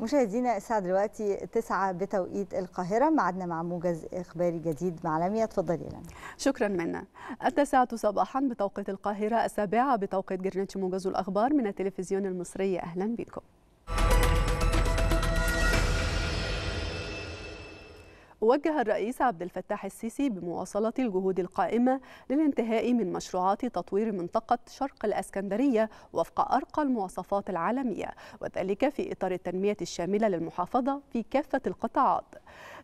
مشاهدينا الساعة دلوقتي 9 بتوقيت القاهرة معدنا مع موجز إخباري جديد مع لميا اتفضلي لميا شكرا منا التاسعة صباحا بتوقيت القاهرة السابعة بتوقيت جرينتش موجز الأخبار من التلفزيون المصري أهلا بكم وجه الرئيس عبد الفتاح السيسي بمواصلة الجهود القائمة للانتهاء من مشروعات تطوير منطقة شرق الأسكندرية وفق أرقى المواصفات العالمية وذلك في إطار التنمية الشاملة للمحافظة في كافة القطاعات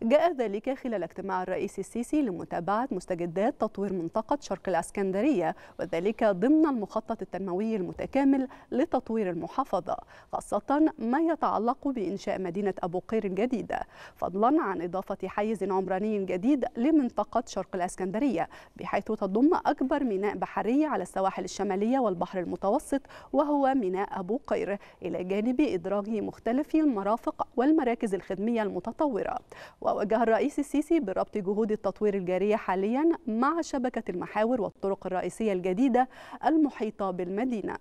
جاء ذلك خلال اجتماع الرئيس السيسي لمتابعة مستجدات تطوير منطقة شرق الأسكندرية وذلك ضمن المخطط التنموي المتكامل لتطوير المحافظة خاصة ما يتعلق بإنشاء مدينة أبو قير الجديدة فضلا عن إضافة حي حيز عمراني جديد لمنطقة شرق الأسكندرية بحيث تضم أكبر ميناء بحري على السواحل الشمالية والبحر المتوسط وهو ميناء أبو قير إلى جانب إدراج مختلف المرافق والمراكز الخدمية المتطورة ووجه الرئيس السيسي بربط جهود التطوير الجارية حاليا مع شبكة المحاور والطرق الرئيسية الجديدة المحيطة بالمدينة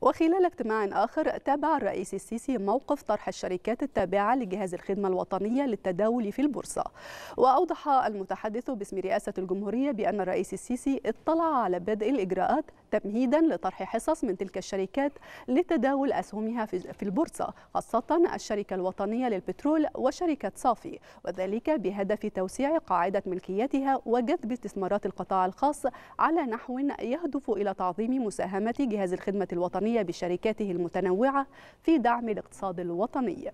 وخلال اجتماع آخر تابع الرئيس السيسي موقف طرح الشركات التابعة لجهاز الخدمة الوطنية للتداول في البورصة وأوضح المتحدث باسم رئاسة الجمهورية بأن الرئيس السيسي اطلع على بدء الإجراءات تمهيدا لطرح حصص من تلك الشركات لتداول أسهمها في البورصة خاصة الشركة الوطنية للبترول وشركة صافي وذلك بهدف توسيع قاعدة ملكيتها وجذب استثمارات القطاع الخاص على نحو يهدف إلى تعظيم مساهمة جهاز الخدمة الوطنية الوطنية بشركاته المتنوعة في دعم الاقتصاد الوطني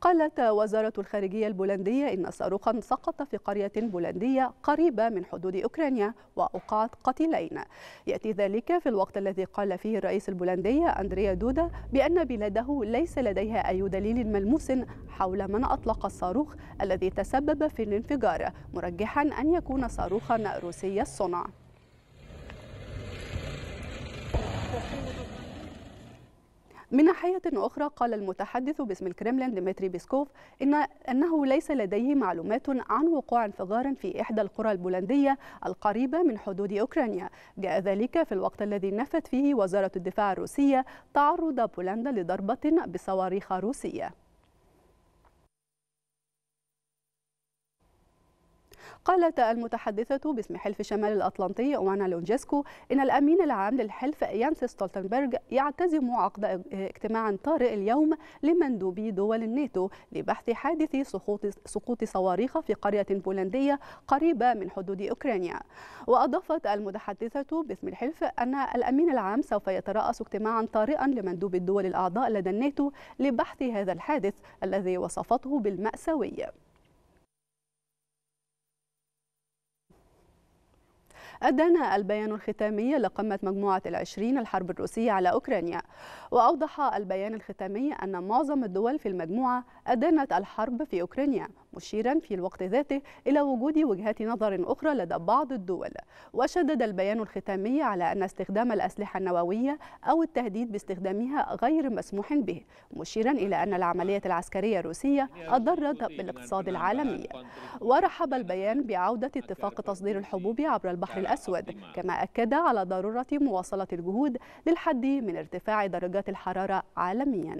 قالت وزارة الخارجية البولندية إن صاروخا سقط في قرية بولندية قريبة من حدود أوكرانيا وأوقعت قتيلين يأتي ذلك في الوقت الذي قال فيه الرئيس البولندي أندريا دودا بأن بلاده ليس لديها أي دليل ملموس حول من أطلق الصاروخ الذي تسبب في الانفجار مرجحا أن يكون صاروخا روسي الصنع من ناحية أخرى قال المتحدث باسم الكرملين ديمتري بيسكوف إن أنه ليس لديه معلومات عن وقوع انفجار في إحدى القرى البولندية القريبة من حدود أوكرانيا جاء ذلك في الوقت الذي نفت فيه وزارة الدفاع الروسية تعرض بولندا لضربة بصواريخ روسية قالت المتحدثة باسم حلف شمال الأطلنطي أوانا لونجيسكو إن الأمين العام للحلف يانس ستولتنبرغ يعتزم عقد اجتماع طارئ اليوم لمندوبي دول الناتو لبحث حادث سقوط سقوط صواريخ في قرية بولندية قريبة من حدود أوكرانيا وأضافت المتحدثة باسم الحلف أن الأمين العام سوف يترأس اجتماعا طارئا لمندوب الدول الأعضاء لدى الناتو لبحث هذا الحادث الذي وصفته بالمأساوي أدان البيان الختامي لقمة مجموعة العشرين الحرب الروسية على أوكرانيا وأوضح البيان الختامي أن معظم الدول في المجموعة أدانت الحرب في أوكرانيا مشيرا في الوقت ذاته إلى وجود وجهات نظر أخرى لدى بعض الدول وشدد البيان الختامي على أن استخدام الأسلحة النووية أو التهديد باستخدامها غير مسموح به مشيرا إلى أن العملية العسكرية الروسية أضرت بالاقتصاد العالمي ورحب البيان بعودة اتفاق تصدير الحبوب عبر البحر الأسود كما أكد على ضرورة مواصلة الجهود للحد من ارتفاع درجات الحرارة عالميا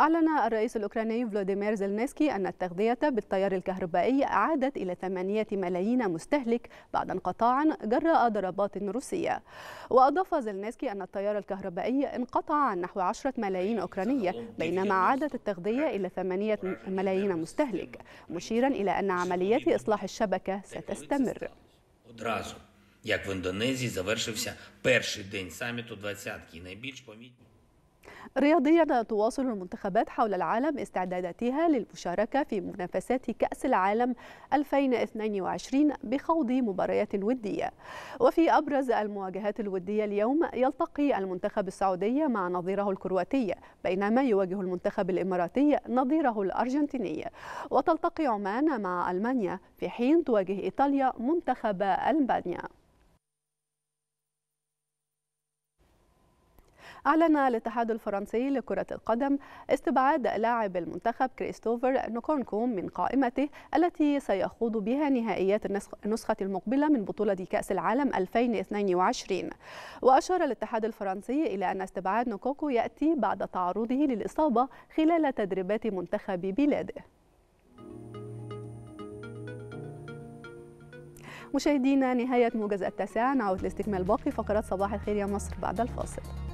أعلن الرئيس الأوكراني فلوديمير زلنسكي أن التغذية بالتيار الكهربائي عادت إلى 8 ملايين مستهلك بعد انقطاع جراء ضربات روسية وأضاف زلنسكي أن التيار الكهربائي انقطع عن نحو 10 ملايين أوكرانية بينما عادت التغذية إلى 8 ملايين مستهلك مشيرا إلى أن عمليات إصلاح الشبكة ستستمر як в Індонезії завершився перший день саміту двадцятки, найбільш помітні. رياضيا تواصل المنتخبات حول العالم استعداداتها للمشاركة في منافسات كأس العالم 2022 بخوض مباريات ودية وفي أبرز المواجهات الودية اليوم يلتقي المنتخب السعودي مع نظيره الكرواتي بينما يواجه المنتخب الإماراتي نظيره الأرجنتيني وتلتقي عمان مع ألمانيا في حين تواجه إيطاليا منتخب ألبانيا أعلن الاتحاد الفرنسي لكرة القدم استبعاد لاعب المنتخب كريستوفر نوكونكو من قائمته التي سيخوض بها نهائيات النسخة المقبلة من بطولة كأس العالم 2022 وأشار الاتحاد الفرنسي إلى أن استبعاد نوكوكو يأتي بعد تعرضه للإصابة خلال تدريبات منتخب بلاده مشاهدينا نهاية موجز التاسع نعود لاستكمال باقي فقرات صباح الخير يا مصر بعد الفاصل